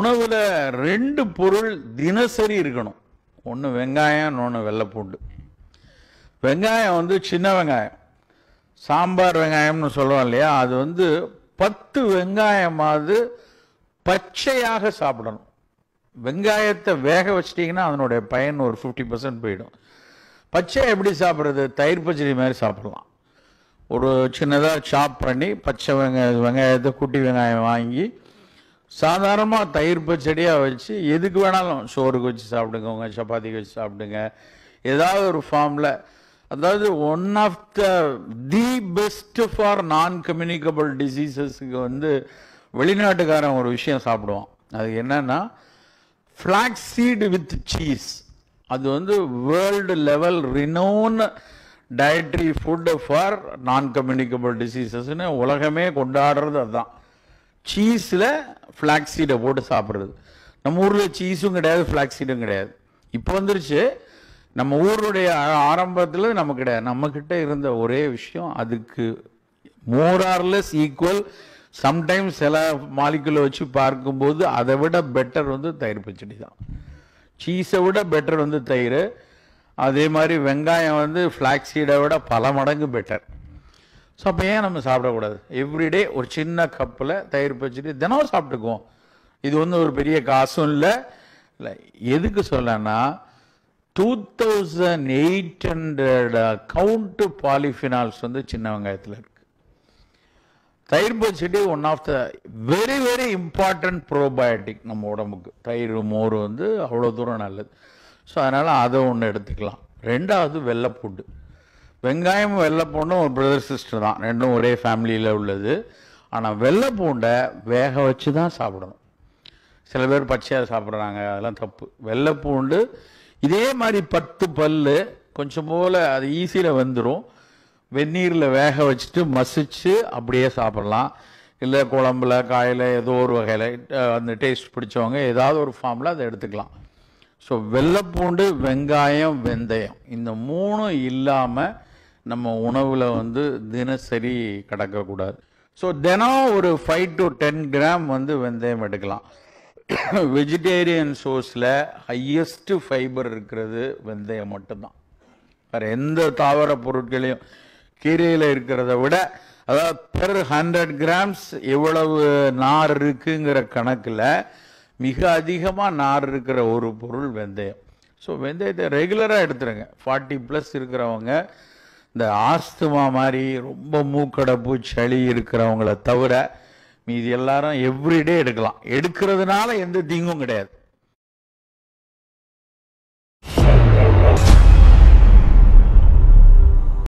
உணவில் ரெண்டு பொருள் தினசரி இருக்கணும் ஒன்று வெங்காயம் இன்னொன்று வெள்ளைப்பூண்டு வெங்காயம் வந்து சின்ன வெங்காயம் சாம்பார் வெங்காயம்னு சொல்லுவோம் இல்லையா அது வந்து பத்து வெங்காயமாவது பச்சையாக சாப்பிடணும் வெங்காயத்தை வேக வச்சிட்டிங்கன்னா அதனுடைய பயன் ஒரு ஃபிஃப்டி பர்சன்ட் போயிடும் பச்சை எப்படி சாப்பிட்றது தயிர் பச்சடி மாதிரி சாப்பிட்லாம் ஒரு சின்னதாக சாப் பண்ணி பச்சை வெங்காய வெங்காயத்தை குட்டி வெங்காயம் வாங்கி சாதாரணமாக தயிர் பச்சடியாக வச்சு எதுக்கு வேணாலும் சோறுக்கு வச்சு சாப்பிடுங்க உங்கள் சப்பாத்திக்கு வச்சு சாப்பிடுங்க ஏதாவது ஒரு ஃபார்மில் அதாவது one of the the best for non communicable டிசீசஸுக்கு வந்து வெளிநாட்டுக்காரன் ஒரு விஷயம் சாப்பிடுவான் அது என்னென்னா ஃப்ளாக்ஸ் சீடு வித் சீஸ் அது வந்து world level renown dietary food for non communicable டிசீசஸ்னு உலகமே கொண்டாடுறது அதுதான் சீஸில் ஃப்ளாக் சீடை போட்டு சாப்பிட்றது நம்ம ஊரில் சீஸும் கிடையாது ஃப்ளாக் சீடும் கிடையாது இப்போ வந்துருச்சு நம்ம ஊருடைய ஆரம்பத்தில் நம்ம கிடையாது நம்மக்கிட்ட இருந்த ஒரே விஷயம் அதுக்கு மோரார்லெஸ் ஈக்குவல் சம்டைம்ஸ் சில மாலிகுலை வச்சு பார்க்கும்போது அதை விட பெட்டர் வந்து தயிர் பச்சடி தான் சீஸை விட பெட்டர் வந்து தயிர் அதே மாதிரி வெங்காயம் வந்து ஃப்ளாக்ஸீடை விட பல மடங்கு பெட்டர் ஸோ அப்போ ஏன் நம்ம சாப்பிடக்கூடாது எவ்ரிடே ஒரு சின்ன கப்பில் தயிர் பச்சடி தினம் சாப்பிட்டுக்குவோம் இது வந்து ஒரு பெரிய காசும் இல்லை இல்லை எதுக்கு சொல்லன்னா two thousand eight hundred count polyphenols வந்து சின்ன வெங்காயத்தில் இருக்குது தயிர் பச்சடி one of the very very important probiotic நம்ம உடம்புக்கு தயிர் மோர் வந்து அவ்வளோ தூரம் நல்லது ஸோ அதனால் அதை ஒன்று எடுத்துக்கலாம் ரெண்டாவது வெள்ளைப்பூண்டு வெங்காயம் வெள்ளைப்பூண்டும் ஒரு பிரதர் சிஸ்டர் தான் ரெண்டும் ஒரே ஃபேமிலியில் உள்ளது ஆனால் வெள்ளைப்பூண்டை வேக வச்சு தான் சாப்பிடணும் சில பேர் பச்சையாக சாப்பிட்றாங்க அதெல்லாம் தப்பு வெள்ளைப்பூண்டு இதே மாதிரி பத்து பல் கொஞ்சம் போல் அது ஈஸியில் வந்துடும் வெந்நீரில் வேக வச்சுட்டு மசித்து அப்படியே சாப்பிட்லாம் இல்லை குழம்புல காயில் ஏதோ ஒரு வகையில் அந்த டேஸ்ட் பிடிச்சவங்க ஏதாவது ஒரு ஃபார்மில் அதை எடுத்துக்கலாம் ஸோ வெள்ளைப்பூண்டு வெங்காயம் வெந்தயம் இந்த மூணும் இல்லாமல் நம்ம உணவில் வந்து தினசரி கடக்கக்கூடாது ஸோ தினம் ஒரு ஃபைவ் டு டென் கிராம் வந்து வெந்தயம் எடுக்கலாம் வெஜிடேரியன் சோர்ஸில் ஹையஸ்ட்டு ஃபைபர் இருக்கிறது வெந்தயம் மட்டும்தான் வேறு எந்த தாவர பொருட்களையும் கீரையில் இருக்கிறத விட அதாவது பெர் ஹண்ட்ரட் கிராம்ஸ் எவ்வளவு நார் இருக்குங்கிற கணக்கில் மிக அதிகமாக நார் இருக்கிற ஒரு பொருள் வெந்தயம் ஸோ வெந்தயத்தை ரெகுலராக எடுத்துருங்க ஃபார்ட்டி ப்ளஸ் இருக்கிறவங்க இந்த ஆஸ்துமா மாதிரி ரொம்ப மூக்கடைப்பு சளி இருக்கிறவங்கள தவிர மீதி எல்லாரும் எவ்ரிடே எடுக்கலாம் எடுக்கிறதுனால எந்த தீங்கும் கிடையாது